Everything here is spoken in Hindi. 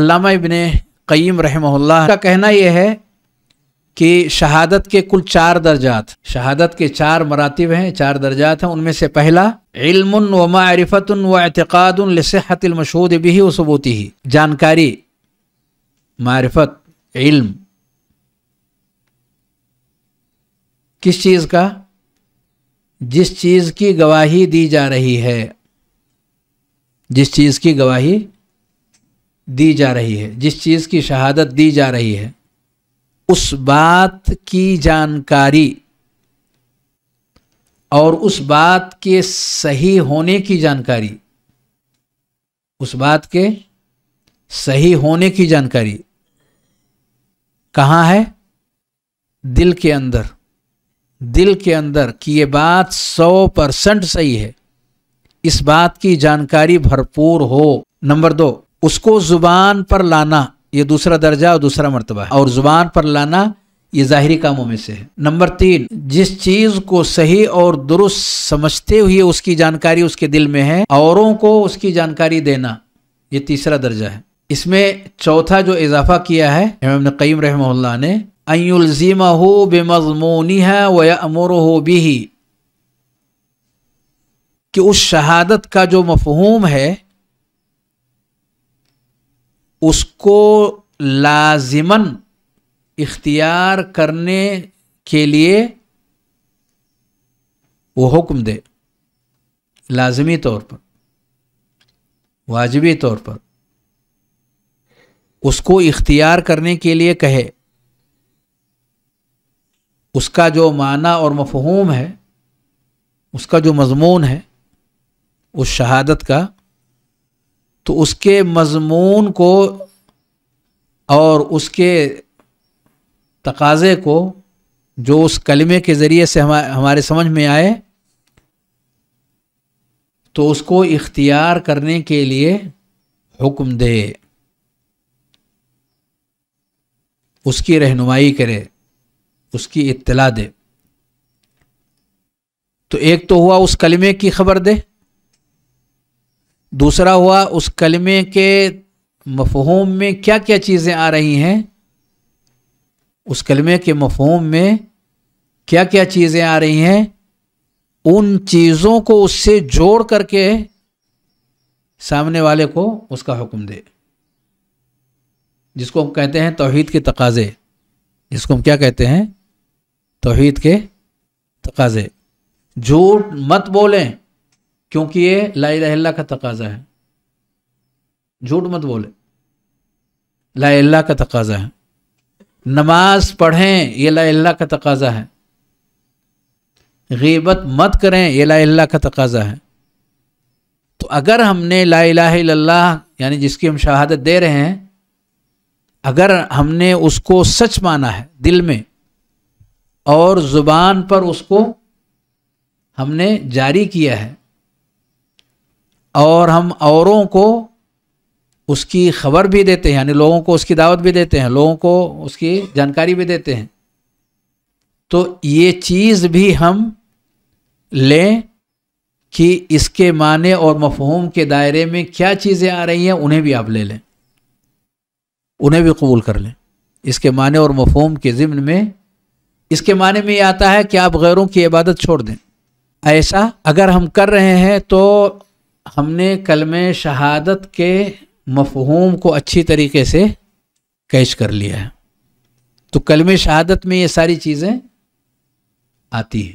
अल्लामा इबन कईम रहमल्ला का कहना यह है कि शहादत के कुल चार दर्जात शहादत के चार मरातब हैं चार दर्जात हैं उनमें से पहला इल्म व मारफत व एतक़ाद भी व सबूती ही जानकारी मारफत इल्म किस चीज़ का जिस चीज़ की गवाही दी जा रही है जिस चीज़ की गवाही दी जा रही है जिस चीज़ की शहादत दी जा रही है उस बात की जानकारी और उस बात के सही होने की जानकारी उस बात के सही होने की जानकारी कहाँ है दिल के अंदर दिल के अंदर कि ये बात सौ परसेंट सही है इस बात की जानकारी भरपूर हो नंबर दो उसको ज़ुबान पर लाना ये दूसरा दर्जा और दूसरा मरतबा है और ज़ुबान पर लाना ये ज़ाहरी कामों में से है नंबर तीन जिस चीज़ को सही और दुरुस्त समझते हुए उसकी जानकारी उसके दिल में है औरों को उसकी जानकारी देना ये तीसरा दर्जा है इसमें चौथा जो इजाफा किया है कईम रहमल्ला ने अयुलजीमा हो बेमजमूनी है व अमोर हो भी कि उस शहादत का जो मफहूम है उसको लाजिमन इख्तियार करने के लिए वो हुक्म दे लाजमी तौर पर वाजबी तौर पर उसको इख्तियार करने के लिए कहे उसका जो माना और मफहूम है उसका जो मजमून है उस शहादत का तो उसके मजमून को और उसके तकाज़े को जो उस कलमे के ज़रिए से हमा, हमारे समझ में आए तो उसको इख्तियार करने के लिए हुक्म दे उसकी रहनुमाई करे उसकी इत्तला दे तो एक तो हुआ उस कलमे की खबर दे दूसरा हुआ उस कलमे के मफहूम में क्या क्या चीज़ें आ रही हैं उस कलमे के मफहूम में क्या क्या चीज़ें आ रही हैं उन चीज़ों को उससे जोड़ करके सामने वाले को उसका हुक्म दे जिसको हम कहते हैं तोहहीद के तकाज़े जिसको हम क्या कहते हैं तोहद के तकाज़े झूठ मत बोलें क्योंकि ये ला लाला का तकाजा है झूठ मत बोले ला लाला का तकाजा है नमाज पढ़ें ये ला लाला का तकाजा है गीबत मत करें ये ला लाला का तकाजा है तो अगर हमने ला लाला यानी जिसकी हम शहादत दे रहे हैं अगर हमने उसको सच माना है दिल में और ज़ुबान पर उसको हमने जारी किया है और हम औरों को उसकी खबर भी देते हैं यानी लोगों को उसकी दावत भी देते हैं लोगों को उसकी जानकारी भी देते हैं तो ये चीज़ भी हम लें कि इसके माने और मफहूम के दायरे में क्या चीज़ें आ रही हैं उन्हें भी आप ले लें उन्हें भी कबूल कर लें इसके माने और मफहूम के ज़िम्न में इसके माने में ये आता है कि आप गैरों की इबादत छोड़ दें ऐसा अगर हम कर रहे हैं तो हमने कलम शहादत के मफहूम को अच्छी तरीके से कैश कर लिया है तो कलम शहादत में ये सारी चीज़ें आती हैं